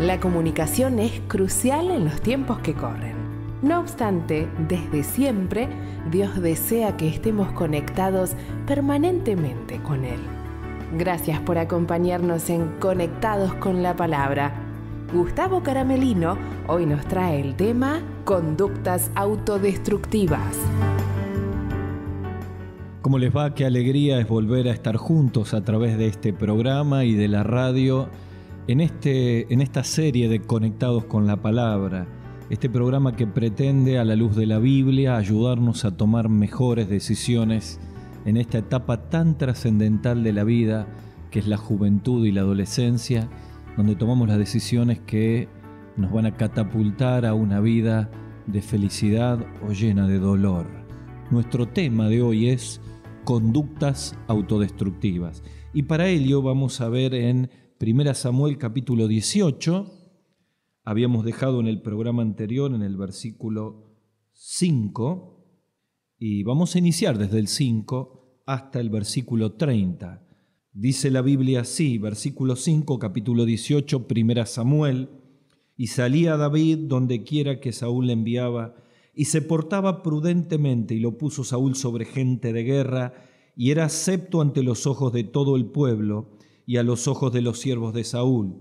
La comunicación es crucial en los tiempos que corren. No obstante, desde siempre, Dios desea que estemos conectados permanentemente con Él. Gracias por acompañarnos en Conectados con la Palabra. Gustavo Caramelino hoy nos trae el tema Conductas autodestructivas. ¿Cómo les va? Qué alegría es volver a estar juntos a través de este programa y de la radio en, este, en esta serie de Conectados con la Palabra, este programa que pretende a la luz de la Biblia ayudarnos a tomar mejores decisiones en esta etapa tan trascendental de la vida que es la juventud y la adolescencia, donde tomamos las decisiones que nos van a catapultar a una vida de felicidad o llena de dolor. Nuestro tema de hoy es conductas autodestructivas y para ello vamos a ver en 1 Samuel capítulo 18. Habíamos dejado en el programa anterior en el versículo 5 y vamos a iniciar desde el 5 hasta el versículo 30. Dice la Biblia así, versículo 5, capítulo 18, Primera Samuel, y salía David donde quiera que Saúl le enviaba, y se portaba prudentemente, y lo puso Saúl sobre gente de guerra, y era acepto ante los ojos de todo el pueblo, y a los ojos de los siervos de Saúl.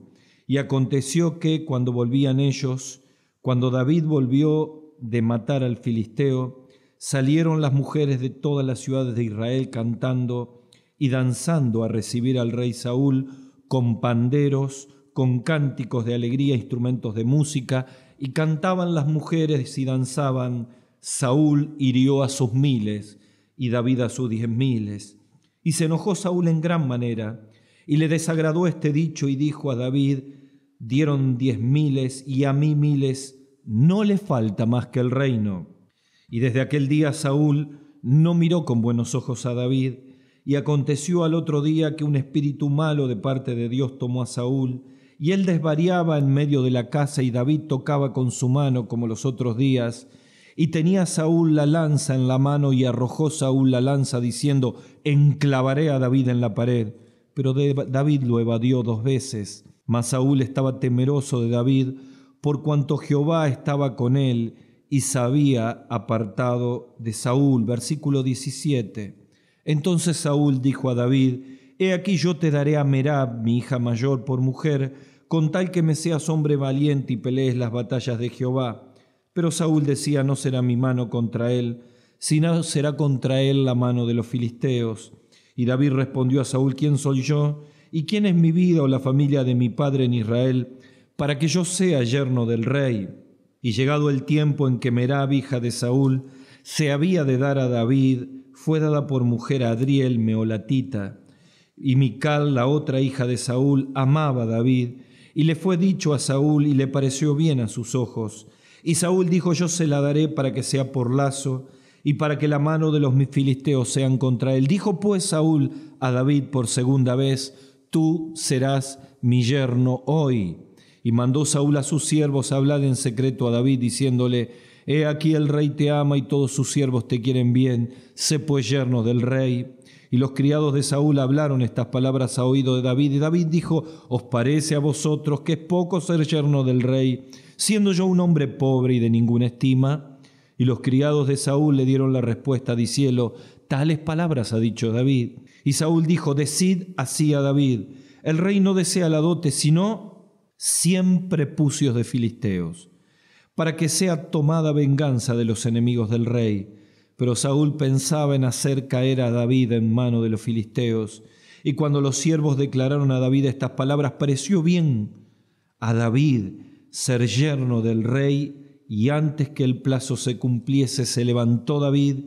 Y aconteció que cuando volvían ellos, cuando David volvió de matar al filisteo, salieron las mujeres de todas las ciudades de Israel cantando y danzando a recibir al rey Saúl con panderos, con cánticos de alegría, instrumentos de música, y cantaban las mujeres y danzaban. Saúl hirió a sus miles y David a sus diez miles. Y se enojó Saúl en gran manera y le desagradó este dicho y dijo a David, dieron diez miles y a mí miles, no le falta más que el reino. Y desde aquel día Saúl no miró con buenos ojos a David, y aconteció al otro día que un espíritu malo de parte de Dios tomó a Saúl, y él desvariaba en medio de la casa y David tocaba con su mano como los otros días, y tenía Saúl la lanza en la mano y arrojó Saúl la lanza diciendo, enclavaré a David en la pared pero David lo evadió dos veces. Mas Saúl estaba temeroso de David, por cuanto Jehová estaba con él y se había apartado de Saúl. Versículo 17. Entonces Saúl dijo a David, He aquí yo te daré a Merab, mi hija mayor, por mujer, con tal que me seas hombre valiente y pelees las batallas de Jehová. Pero Saúl decía, No será mi mano contra él, sino será contra él la mano de los filisteos. Y David respondió a Saúl, ¿quién soy yo? ¿Y quién es mi vida o la familia de mi padre en Israel para que yo sea yerno del rey? Y llegado el tiempo en que Merab, hija de Saúl, se había de dar a David, fue dada por mujer a Adriel, meolatita. Y Mical, la otra hija de Saúl, amaba a David, y le fue dicho a Saúl, y le pareció bien a sus ojos. Y Saúl dijo, yo se la daré para que sea por lazo, y para que la mano de los filisteos sean contra él. Dijo pues Saúl a David por segunda vez, tú serás mi yerno hoy. Y mandó Saúl a sus siervos a hablar en secreto a David, diciéndole, He aquí el rey te ama y todos sus siervos te quieren bien, sé pues yerno del rey. Y los criados de Saúl hablaron estas palabras a oído de David, y David dijo, ¿os parece a vosotros que es poco ser yerno del rey, siendo yo un hombre pobre y de ninguna estima? Y los criados de Saúl le dieron la respuesta diciendo, tales palabras ha dicho David. Y Saúl dijo, decid así a David, el rey no desea la dote, sino siempre pucios de filisteos, para que sea tomada venganza de los enemigos del rey. Pero Saúl pensaba en hacer caer a David en mano de los filisteos. Y cuando los siervos declararon a David estas palabras, pareció bien a David ser yerno del rey y antes que el plazo se cumpliese, se levantó David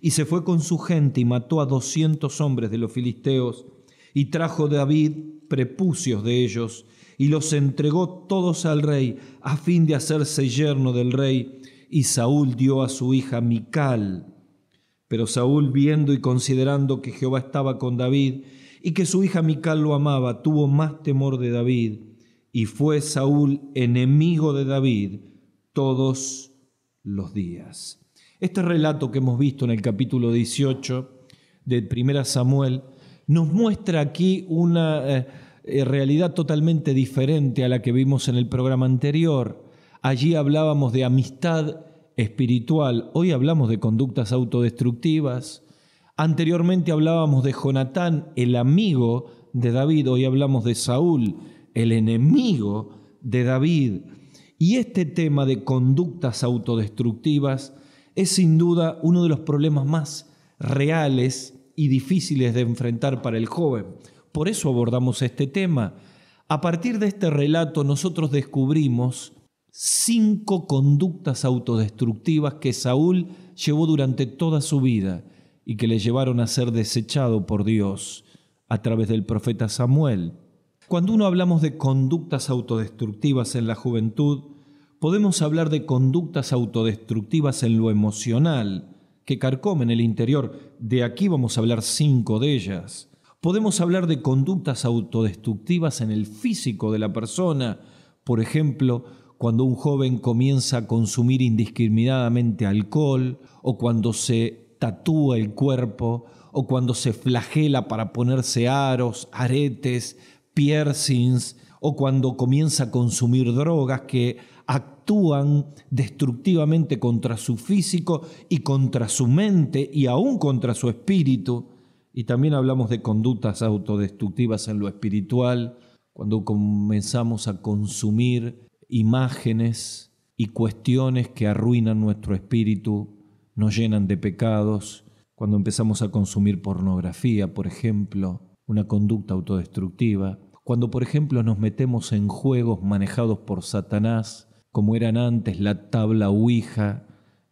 y se fue con su gente y mató a doscientos hombres de los filisteos y trajo David prepucios de ellos y los entregó todos al rey a fin de hacerse yerno del rey y Saúl dio a su hija Mical. Pero Saúl viendo y considerando que Jehová estaba con David y que su hija Mical lo amaba, tuvo más temor de David y fue Saúl enemigo de David todos los días. Este relato que hemos visto en el capítulo 18 de 1 Samuel nos muestra aquí una eh, realidad totalmente diferente a la que vimos en el programa anterior. Allí hablábamos de amistad espiritual, hoy hablamos de conductas autodestructivas. Anteriormente hablábamos de Jonatán, el amigo de David, hoy hablamos de Saúl, el enemigo de David. Y este tema de conductas autodestructivas es sin duda uno de los problemas más reales y difíciles de enfrentar para el joven. Por eso abordamos este tema. A partir de este relato nosotros descubrimos cinco conductas autodestructivas que Saúl llevó durante toda su vida y que le llevaron a ser desechado por Dios a través del profeta Samuel. Cuando uno hablamos de conductas autodestructivas en la juventud, podemos hablar de conductas autodestructivas en lo emocional, que carcomen el interior. De aquí vamos a hablar cinco de ellas. Podemos hablar de conductas autodestructivas en el físico de la persona, por ejemplo, cuando un joven comienza a consumir indiscriminadamente alcohol, o cuando se tatúa el cuerpo, o cuando se flagela para ponerse aros, aretes, piercings o cuando comienza a consumir drogas que actúan destructivamente contra su físico y contra su mente y aún contra su espíritu. Y también hablamos de conductas autodestructivas en lo espiritual, cuando comenzamos a consumir imágenes y cuestiones que arruinan nuestro espíritu, nos llenan de pecados, cuando empezamos a consumir pornografía, por ejemplo, una conducta autodestructiva, cuando, por ejemplo, nos metemos en juegos manejados por Satanás, como eran antes la tabla Ouija,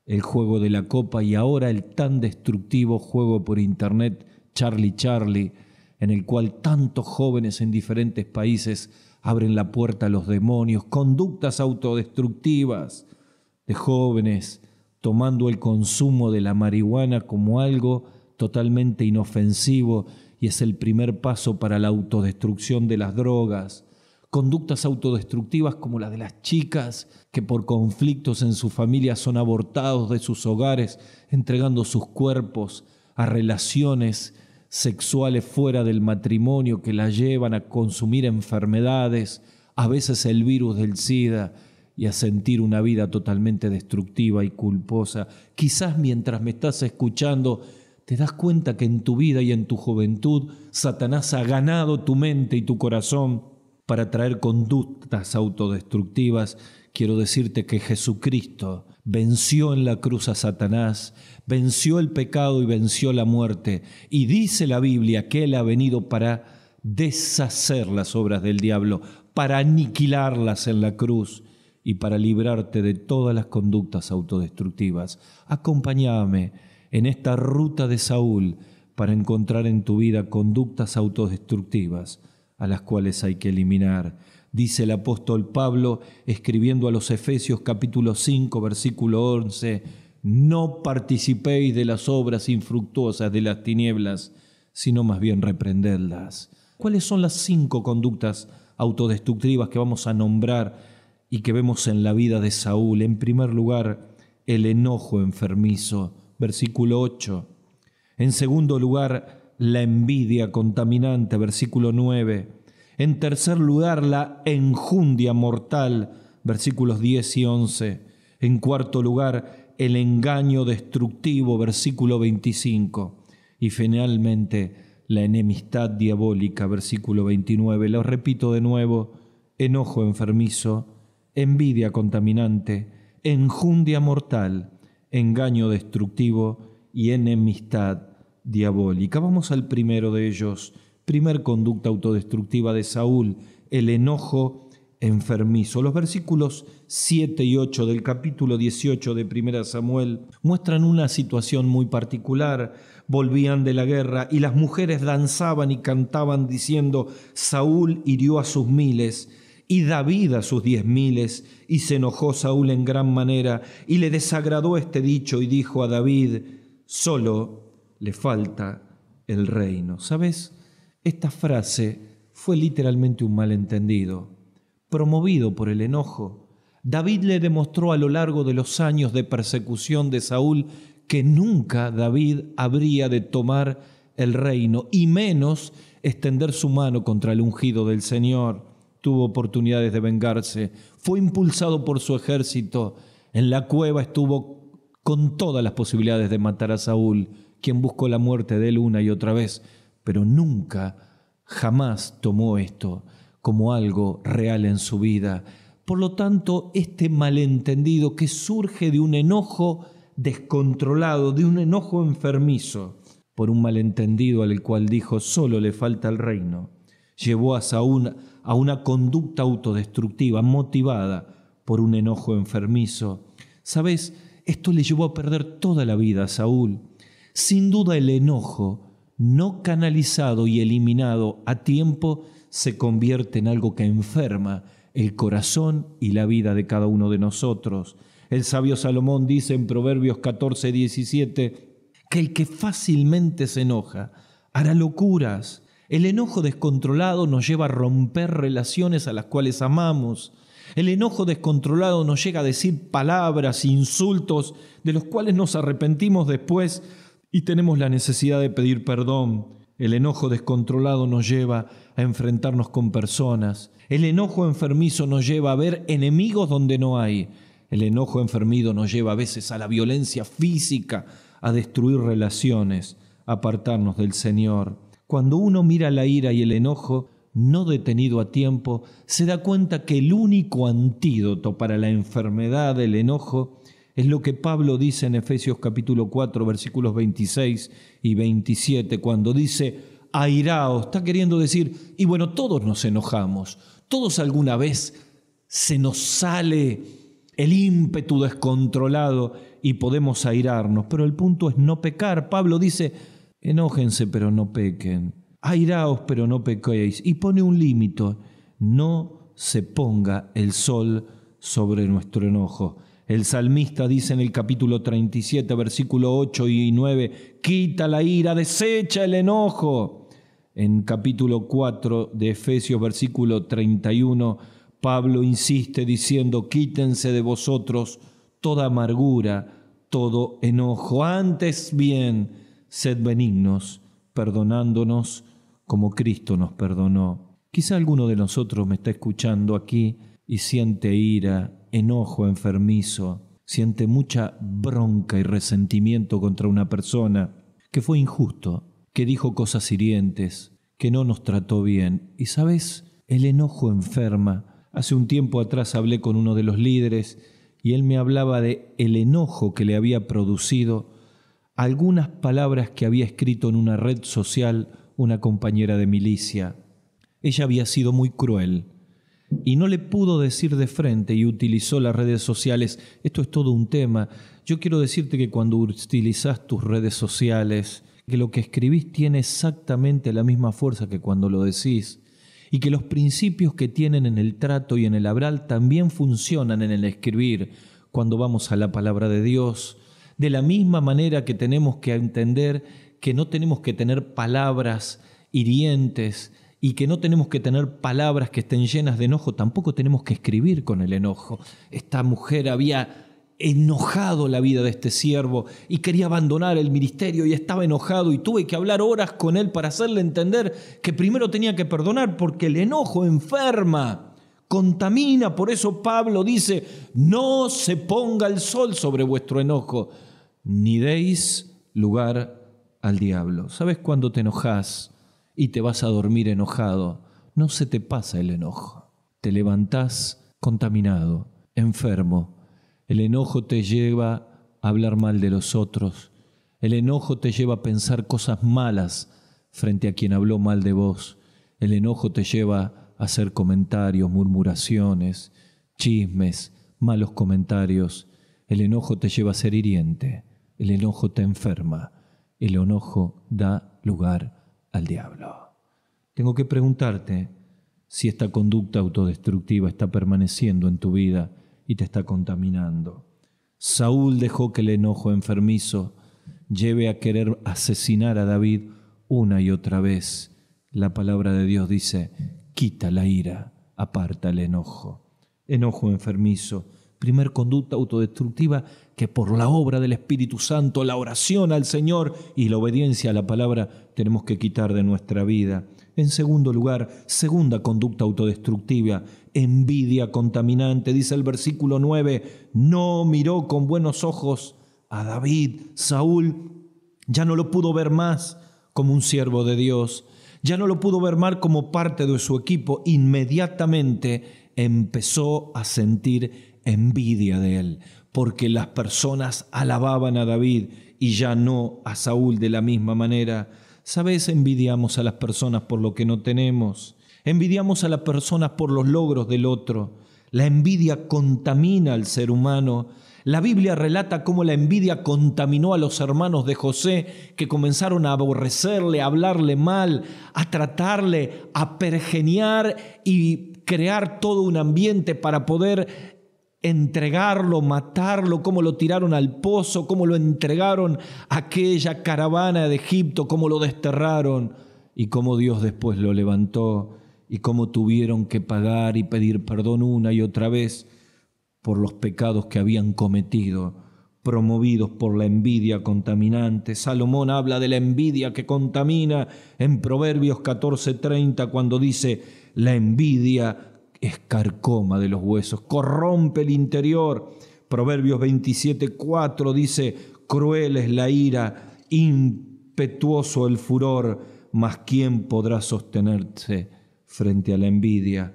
el juego de la copa y ahora el tan destructivo juego por Internet Charlie Charlie, en el cual tantos jóvenes en diferentes países abren la puerta a los demonios, conductas autodestructivas de jóvenes tomando el consumo de la marihuana como algo totalmente inofensivo y es el primer paso para la autodestrucción de las drogas, conductas autodestructivas como la de las chicas que por conflictos en su familia son abortados de sus hogares, entregando sus cuerpos a relaciones sexuales fuera del matrimonio que la llevan a consumir enfermedades, a veces el virus del SIDA, y a sentir una vida totalmente destructiva y culposa. Quizás mientras me estás escuchando te das cuenta que en tu vida y en tu juventud Satanás ha ganado tu mente y tu corazón para traer conductas autodestructivas, quiero decirte que Jesucristo venció en la cruz a Satanás, venció el pecado y venció la muerte. Y dice la Biblia que Él ha venido para deshacer las obras del diablo, para aniquilarlas en la cruz y para librarte de todas las conductas autodestructivas. Acompáñame en esta ruta de Saúl para encontrar en tu vida conductas autodestructivas a las cuales hay que eliminar. Dice el apóstol Pablo escribiendo a los Efesios capítulo 5 versículo 11, no participéis de las obras infructuosas de las tinieblas, sino más bien reprenderlas. ¿Cuáles son las cinco conductas autodestructivas que vamos a nombrar y que vemos en la vida de Saúl? En primer lugar, el enojo enfermizo versículo 8. En segundo lugar, la envidia contaminante, versículo 9. En tercer lugar, la enjundia mortal, versículos 10 y 11. En cuarto lugar, el engaño destructivo, versículo 25. Y finalmente, la enemistad diabólica, versículo 29. Lo repito de nuevo, enojo enfermizo, envidia contaminante, enjundia mortal, engaño destructivo y enemistad diabólica. Vamos al primero de ellos, primer conducta autodestructiva de Saúl, el enojo enfermizo. Los versículos 7 y 8 del capítulo 18 de 1 Samuel muestran una situación muy particular. Volvían de la guerra y las mujeres danzaban y cantaban diciendo, Saúl hirió a sus miles y David a sus diez miles, y se enojó Saúl en gran manera, y le desagradó este dicho, y dijo a David, solo le falta el reino. ¿Sabes? Esta frase fue literalmente un malentendido. Promovido por el enojo, David le demostró a lo largo de los años de persecución de Saúl que nunca David habría de tomar el reino, y menos extender su mano contra el ungido del Señor tuvo oportunidades de vengarse, fue impulsado por su ejército, en la cueva estuvo con todas las posibilidades de matar a Saúl, quien buscó la muerte de él una y otra vez, pero nunca, jamás tomó esto como algo real en su vida. Por lo tanto, este malentendido que surge de un enojo descontrolado, de un enojo enfermizo, por un malentendido al cual dijo solo le falta el reino, llevó a Saúl a una conducta autodestructiva motivada por un enojo enfermizo. Sabes, esto le llevó a perder toda la vida a Saúl. Sin duda el enojo, no canalizado y eliminado a tiempo, se convierte en algo que enferma el corazón y la vida de cada uno de nosotros. El sabio Salomón dice en Proverbios 14, que el que fácilmente se enoja hará locuras el enojo descontrolado nos lleva a romper relaciones a las cuales amamos. El enojo descontrolado nos llega a decir palabras, insultos, de los cuales nos arrepentimos después y tenemos la necesidad de pedir perdón. El enojo descontrolado nos lleva a enfrentarnos con personas. El enojo enfermizo nos lleva a ver enemigos donde no hay. El enojo enfermido nos lleva a veces a la violencia física, a destruir relaciones, a apartarnos del Señor. Cuando uno mira la ira y el enojo no detenido a tiempo, se da cuenta que el único antídoto para la enfermedad del enojo es lo que Pablo dice en Efesios capítulo 4 versículos 26 y 27 cuando dice, airaos, está queriendo decir, y bueno, todos nos enojamos, todos alguna vez se nos sale el ímpetu descontrolado y podemos airarnos, pero el punto es no pecar. Pablo dice, Enójense, pero no pequen. Airaos, pero no pequéis. Y pone un límite. No se ponga el sol sobre nuestro enojo. El salmista dice en el capítulo 37, versículo 8 y 9, quita la ira, desecha el enojo. En capítulo 4 de Efesios, versículo 31, Pablo insiste diciendo, quítense de vosotros toda amargura, todo enojo. Antes bien, Sed benignos, perdonándonos como Cristo nos perdonó. Quizá alguno de nosotros me está escuchando aquí y siente ira, enojo enfermizo, siente mucha bronca y resentimiento contra una persona que fue injusto, que dijo cosas hirientes, que no nos trató bien. Y sabes, el enojo enferma. Hace un tiempo atrás hablé con uno de los líderes y él me hablaba de el enojo que le había producido algunas palabras que había escrito en una red social una compañera de milicia. Ella había sido muy cruel y no le pudo decir de frente y utilizó las redes sociales. Esto es todo un tema. Yo quiero decirte que cuando utilizas tus redes sociales, que lo que escribís tiene exactamente la misma fuerza que cuando lo decís y que los principios que tienen en el trato y en el abral también funcionan en el escribir cuando vamos a la palabra de Dios de la misma manera que tenemos que entender que no tenemos que tener palabras hirientes y que no tenemos que tener palabras que estén llenas de enojo, tampoco tenemos que escribir con el enojo. Esta mujer había enojado la vida de este siervo y quería abandonar el ministerio y estaba enojado y tuve que hablar horas con él para hacerle entender que primero tenía que perdonar porque el enojo enferma contamina. Por eso Pablo dice, no se ponga el sol sobre vuestro enojo, ni deis lugar al diablo. ¿Sabes cuando te enojas y te vas a dormir enojado? No se te pasa el enojo. Te levantás contaminado, enfermo. El enojo te lleva a hablar mal de los otros. El enojo te lleva a pensar cosas malas frente a quien habló mal de vos. El enojo te lleva a hacer comentarios, murmuraciones, chismes, malos comentarios. El enojo te lleva a ser hiriente, el enojo te enferma, el enojo da lugar al diablo. Tengo que preguntarte si esta conducta autodestructiva está permaneciendo en tu vida y te está contaminando. Saúl dejó que el enojo enfermizo lleve a querer asesinar a David una y otra vez. La palabra de Dios dice Quita la ira, aparta el enojo. Enojo enfermizo, primer conducta autodestructiva que por la obra del Espíritu Santo, la oración al Señor y la obediencia a la palabra tenemos que quitar de nuestra vida. En segundo lugar, segunda conducta autodestructiva, envidia contaminante, dice el versículo 9, no miró con buenos ojos a David, Saúl ya no lo pudo ver más como un siervo de Dios, ya no lo pudo ver mal como parte de su equipo, inmediatamente empezó a sentir envidia de él, porque las personas alababan a David y ya no a Saúl de la misma manera. Sabes, envidiamos a las personas por lo que no tenemos, envidiamos a las personas por los logros del otro. La envidia contamina al ser humano la Biblia relata cómo la envidia contaminó a los hermanos de José, que comenzaron a aborrecerle, a hablarle mal, a tratarle, a pergeniar y crear todo un ambiente para poder entregarlo, matarlo, cómo lo tiraron al pozo, cómo lo entregaron a aquella caravana de Egipto, cómo lo desterraron y cómo Dios después lo levantó y cómo tuvieron que pagar y pedir perdón una y otra vez por los pecados que habían cometido, promovidos por la envidia contaminante. Salomón habla de la envidia que contamina en Proverbios 14:30 cuando dice, la envidia es carcoma de los huesos, corrompe el interior. Proverbios 27:4 dice, cruel es la ira, impetuoso el furor, mas ¿quién podrá sostenerse frente a la envidia?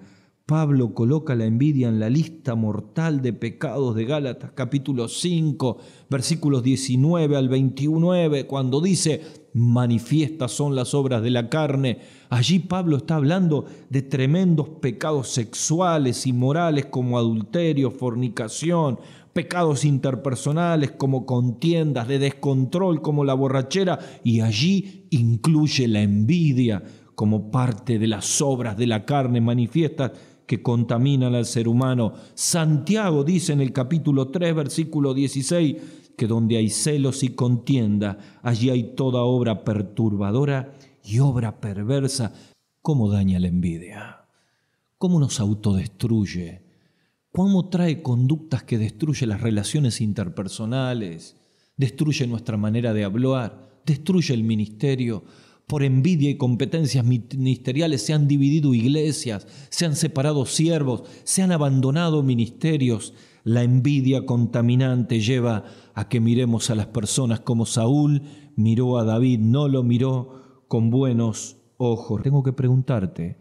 Pablo coloca la envidia en la lista mortal de pecados de Gálatas capítulo 5 versículos 19 al 29 cuando dice, manifiestas son las obras de la carne. Allí Pablo está hablando de tremendos pecados sexuales y morales como adulterio, fornicación, pecados interpersonales como contiendas, de descontrol como la borrachera y allí incluye la envidia como parte de las obras de la carne manifiestas que contaminan al ser humano. Santiago dice en el capítulo 3, versículo 16, que donde hay celos y contienda, allí hay toda obra perturbadora y obra perversa. ¿Cómo daña la envidia? ¿Cómo nos autodestruye? ¿Cómo trae conductas que destruyen las relaciones interpersonales? Destruye nuestra manera de hablar, destruye el ministerio, por envidia y competencias ministeriales se han dividido iglesias, se han separado siervos, se han abandonado ministerios. La envidia contaminante lleva a que miremos a las personas como Saúl miró a David, no lo miró con buenos ojos. Tengo que preguntarte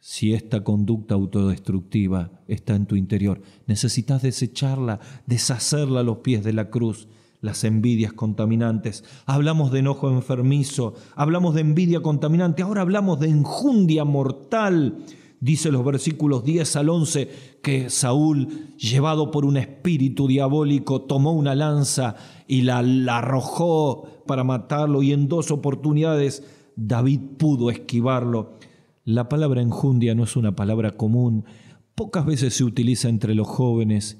si esta conducta autodestructiva está en tu interior. Necesitas desecharla, deshacerla a los pies de la cruz las envidias contaminantes, hablamos de enojo enfermizo, hablamos de envidia contaminante, ahora hablamos de enjundia mortal. Dice los versículos 10 al 11 que Saúl, llevado por un espíritu diabólico, tomó una lanza y la, la arrojó para matarlo y en dos oportunidades David pudo esquivarlo. La palabra enjundia no es una palabra común, pocas veces se utiliza entre los jóvenes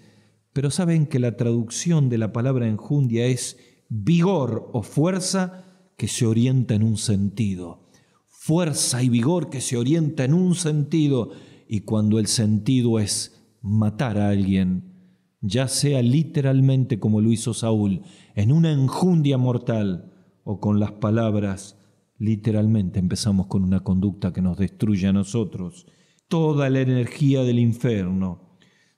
pero saben que la traducción de la palabra enjundia es vigor o fuerza que se orienta en un sentido. Fuerza y vigor que se orienta en un sentido. Y cuando el sentido es matar a alguien, ya sea literalmente como lo hizo Saúl, en una enjundia mortal o con las palabras, literalmente empezamos con una conducta que nos destruye a nosotros. Toda la energía del infierno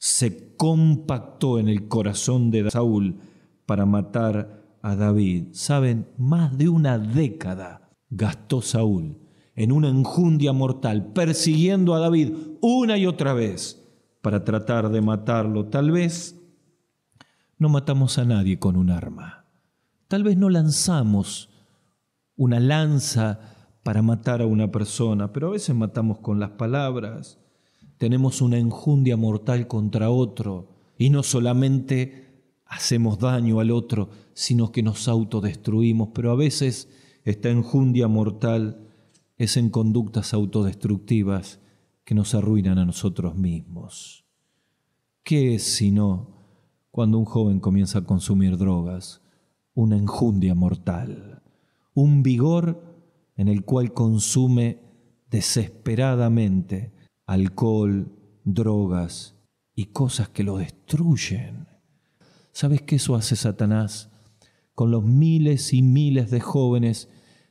se compactó en el corazón de Saúl para matar a David. Saben, más de una década gastó Saúl en una enjundia mortal, persiguiendo a David una y otra vez para tratar de matarlo. Tal vez no matamos a nadie con un arma. Tal vez no lanzamos una lanza para matar a una persona, pero a veces matamos con las palabras, tenemos una enjundia mortal contra otro y no solamente hacemos daño al otro, sino que nos autodestruimos, pero a veces esta enjundia mortal es en conductas autodestructivas que nos arruinan a nosotros mismos. ¿Qué es sino cuando un joven comienza a consumir drogas? Una enjundia mortal, un vigor en el cual consume desesperadamente alcohol, drogas y cosas que lo destruyen. ¿Sabes qué eso hace Satanás con los miles y miles de jóvenes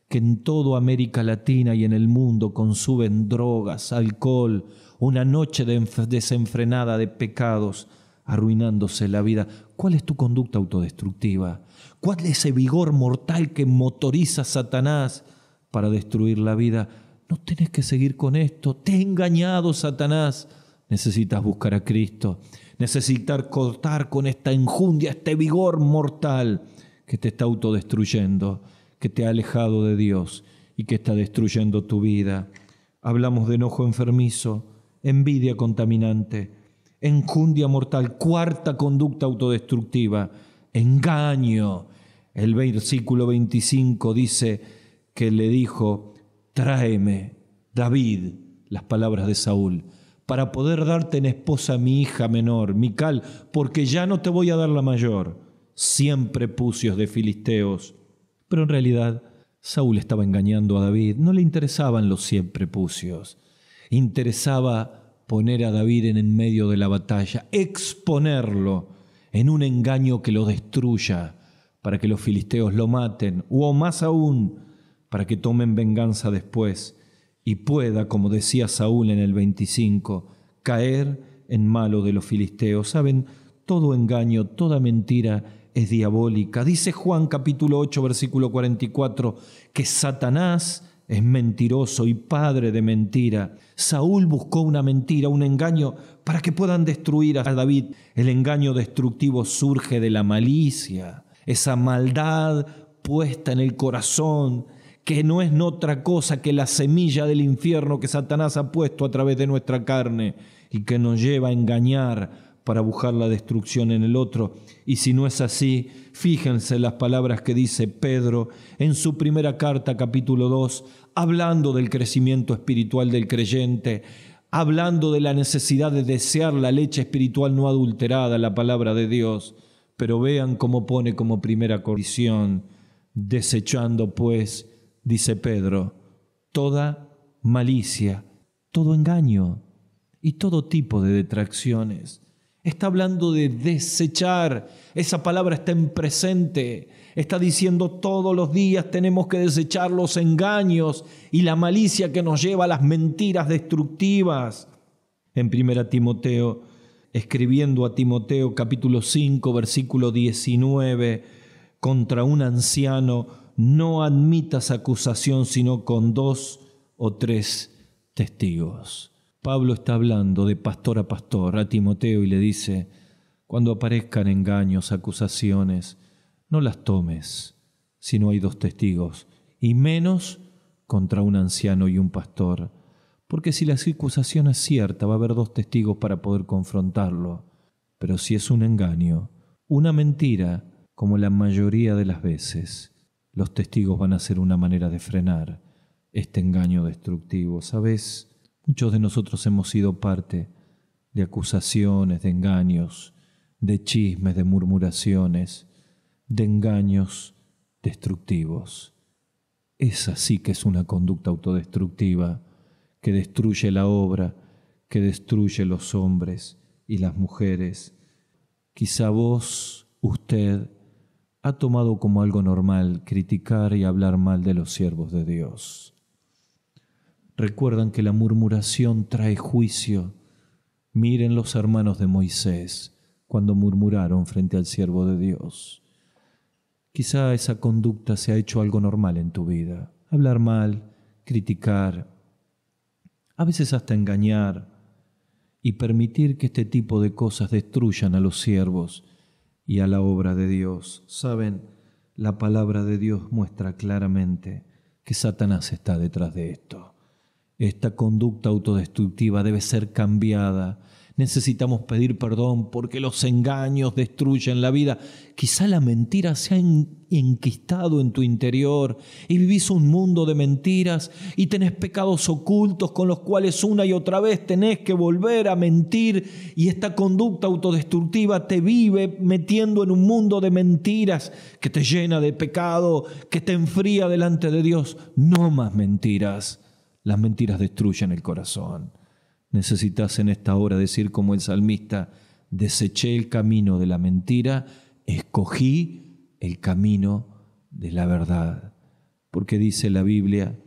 que en toda América Latina y en el mundo consumen drogas, alcohol, una noche de desenfrenada de pecados, arruinándose la vida? ¿Cuál es tu conducta autodestructiva? ¿Cuál es ese vigor mortal que motoriza a Satanás para destruir la vida? no tenés que seguir con esto, te he engañado Satanás. Necesitas buscar a Cristo, necesitar cortar con esta enjundia, este vigor mortal que te está autodestruyendo, que te ha alejado de Dios y que está destruyendo tu vida. Hablamos de enojo enfermizo, envidia contaminante, enjundia mortal, cuarta conducta autodestructiva, engaño. El versículo 25 dice que le dijo, tráeme, David, las palabras de Saúl, para poder darte en esposa a mi hija menor, Mical, porque ya no te voy a dar la mayor. Siempre pucios de filisteos. Pero en realidad, Saúl estaba engañando a David, no le interesaban los siempre pucios. Interesaba poner a David en el medio de la batalla, exponerlo en un engaño que lo destruya, para que los filisteos lo maten, o más aún, para que tomen venganza después y pueda, como decía Saúl en el 25, caer en malo de los filisteos. Saben, todo engaño, toda mentira es diabólica. Dice Juan capítulo 8, versículo 44, que Satanás es mentiroso y padre de mentira. Saúl buscó una mentira, un engaño, para que puedan destruir a David. El engaño destructivo surge de la malicia, esa maldad puesta en el corazón que no es otra cosa que la semilla del infierno que Satanás ha puesto a través de nuestra carne y que nos lleva a engañar para buscar la destrucción en el otro. Y si no es así, fíjense las palabras que dice Pedro en su primera carta capítulo 2, hablando del crecimiento espiritual del creyente, hablando de la necesidad de desear la leche espiritual no adulterada, la palabra de Dios. Pero vean cómo pone como primera condición, desechando pues dice Pedro, toda malicia, todo engaño y todo tipo de detracciones. Está hablando de desechar. Esa palabra está en presente. Está diciendo todos los días tenemos que desechar los engaños y la malicia que nos lleva a las mentiras destructivas. En primera Timoteo, escribiendo a Timoteo capítulo 5, versículo 19, contra un anciano no admitas acusación sino con dos o tres testigos. Pablo está hablando de pastor a pastor a Timoteo y le dice, cuando aparezcan engaños, acusaciones, no las tomes si no hay dos testigos, y menos contra un anciano y un pastor, porque si la acusación es cierta va a haber dos testigos para poder confrontarlo, pero si es un engaño, una mentira, como la mayoría de las veces, los testigos van a ser una manera de frenar este engaño destructivo. Sabes, muchos de nosotros hemos sido parte de acusaciones, de engaños, de chismes, de murmuraciones, de engaños destructivos. Esa así que es una conducta autodestructiva que destruye la obra, que destruye los hombres y las mujeres. Quizá vos, usted, ha tomado como algo normal criticar y hablar mal de los siervos de Dios. Recuerdan que la murmuración trae juicio. Miren los hermanos de Moisés cuando murmuraron frente al siervo de Dios. Quizá esa conducta se ha hecho algo normal en tu vida. Hablar mal, criticar, a veces hasta engañar y permitir que este tipo de cosas destruyan a los siervos y a la obra de Dios. Saben, la palabra de Dios muestra claramente que Satanás está detrás de esto. Esta conducta autodestructiva debe ser cambiada Necesitamos pedir perdón porque los engaños destruyen la vida. Quizá la mentira se ha enquistado en tu interior y vivís un mundo de mentiras y tenés pecados ocultos con los cuales una y otra vez tenés que volver a mentir y esta conducta autodestructiva te vive metiendo en un mundo de mentiras que te llena de pecado, que te enfría delante de Dios. No más mentiras. Las mentiras destruyen el corazón. Necesitas en esta hora decir como el salmista, deseché el camino de la mentira, escogí el camino de la verdad. Porque dice la Biblia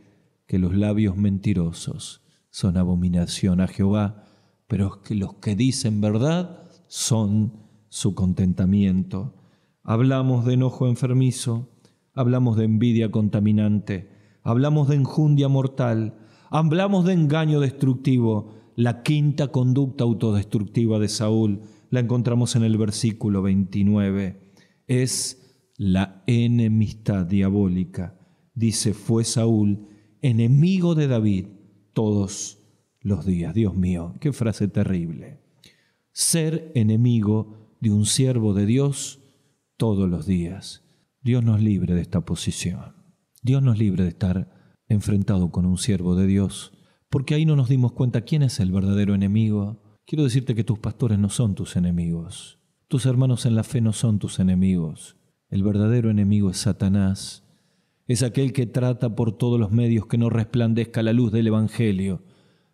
que los labios mentirosos son abominación a Jehová, pero que los que dicen verdad son su contentamiento. Hablamos de enojo enfermizo, hablamos de envidia contaminante, hablamos de enjundia mortal, hablamos de engaño destructivo, la quinta conducta autodestructiva de Saúl la encontramos en el versículo 29. Es la enemistad diabólica. Dice, fue Saúl enemigo de David todos los días. Dios mío, qué frase terrible. Ser enemigo de un siervo de Dios todos los días. Dios nos libre de esta posición. Dios nos libre de estar enfrentado con un siervo de Dios porque ahí no nos dimos cuenta quién es el verdadero enemigo. Quiero decirte que tus pastores no son tus enemigos, tus hermanos en la fe no son tus enemigos. El verdadero enemigo es Satanás, es aquel que trata por todos los medios que no resplandezca la luz del Evangelio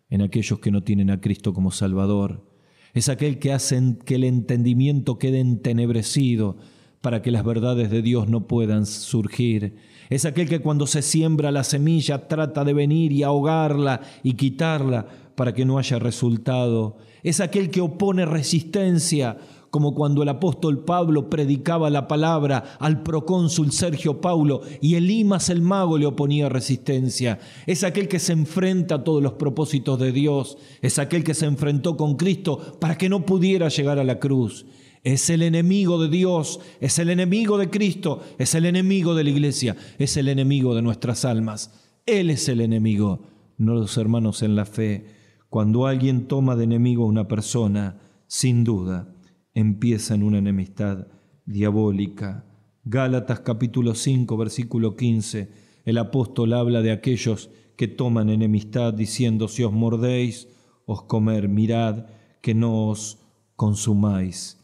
en aquellos que no tienen a Cristo como Salvador. Es aquel que hace que el entendimiento quede entenebrecido para que las verdades de Dios no puedan surgir es aquel que cuando se siembra la semilla trata de venir y ahogarla y quitarla para que no haya resultado. Es aquel que opone resistencia, como cuando el apóstol Pablo predicaba la palabra al procónsul Sergio Paulo y Elimas el mago le oponía resistencia. Es aquel que se enfrenta a todos los propósitos de Dios. Es aquel que se enfrentó con Cristo para que no pudiera llegar a la cruz. Es el enemigo de Dios, es el enemigo de Cristo, es el enemigo de la iglesia, es el enemigo de nuestras almas. Él es el enemigo, no los hermanos en la fe. Cuando alguien toma de enemigo a una persona, sin duda, empieza en una enemistad diabólica. Gálatas capítulo 5, versículo 15, el apóstol habla de aquellos que toman enemistad diciendo, si os mordéis, os comer, mirad que no os consumáis.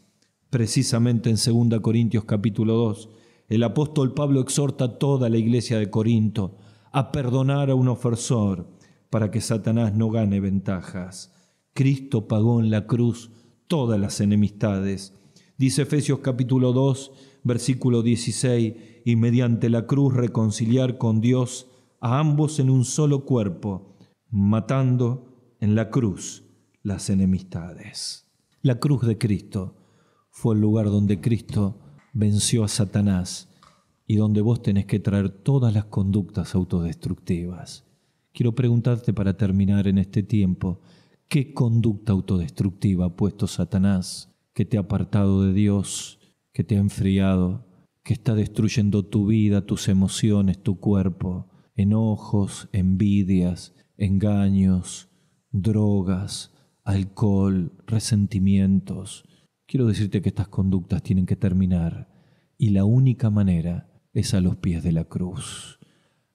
Precisamente en 2 Corintios capítulo 2, el apóstol Pablo exhorta a toda la iglesia de Corinto a perdonar a un ofensor para que Satanás no gane ventajas. Cristo pagó en la cruz todas las enemistades. Dice Efesios capítulo 2, versículo 16, y mediante la cruz reconciliar con Dios a ambos en un solo cuerpo, matando en la cruz las enemistades. La cruz de Cristo fue el lugar donde Cristo venció a Satanás y donde vos tenés que traer todas las conductas autodestructivas. Quiero preguntarte para terminar en este tiempo, ¿qué conducta autodestructiva ha puesto Satanás que te ha apartado de Dios, que te ha enfriado, que está destruyendo tu vida, tus emociones, tu cuerpo, enojos, envidias, engaños, drogas, alcohol, resentimientos? Quiero decirte que estas conductas tienen que terminar y la única manera es a los pies de la cruz.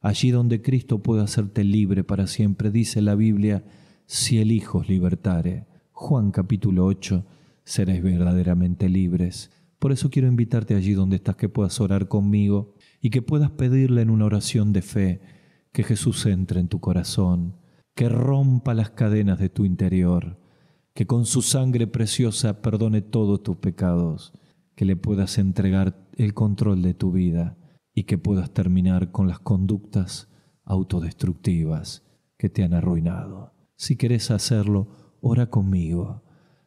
Allí donde Cristo puede hacerte libre para siempre, dice la Biblia, si el Hijo os libertare, Juan capítulo 8, seréis verdaderamente libres. Por eso quiero invitarte allí donde estás que puedas orar conmigo y que puedas pedirle en una oración de fe que Jesús entre en tu corazón, que rompa las cadenas de tu interior que con su sangre preciosa perdone todos tus pecados, que le puedas entregar el control de tu vida y que puedas terminar con las conductas autodestructivas que te han arruinado. Si quieres hacerlo, ora conmigo.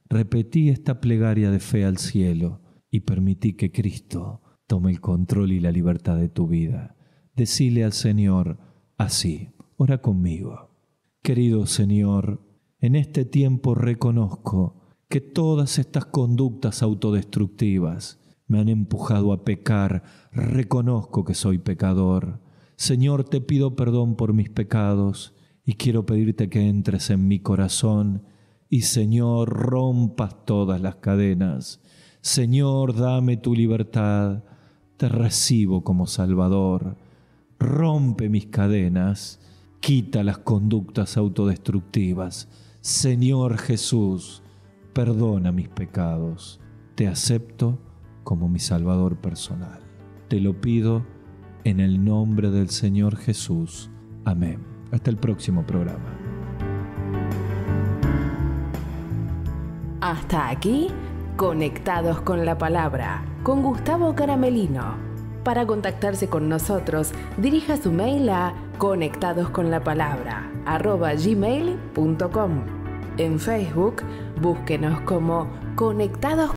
Repetí esta plegaria de fe al cielo y permití que Cristo tome el control y la libertad de tu vida. Decile al Señor así, ora conmigo. Querido Señor, en este tiempo reconozco que todas estas conductas autodestructivas me han empujado a pecar. Reconozco que soy pecador. Señor, te pido perdón por mis pecados y quiero pedirte que entres en mi corazón y Señor, rompas todas las cadenas. Señor, dame tu libertad. Te recibo como Salvador. Rompe mis cadenas. Quita las conductas autodestructivas Señor Jesús, perdona mis pecados, te acepto como mi Salvador personal. Te lo pido en el nombre del Señor Jesús. Amén. Hasta el próximo programa. Hasta aquí, conectados con la palabra, con Gustavo Caramelino. Para contactarse con nosotros, dirija su mail a conectadosconlapalabra.gmail.com en Facebook, búsquenos como Conectados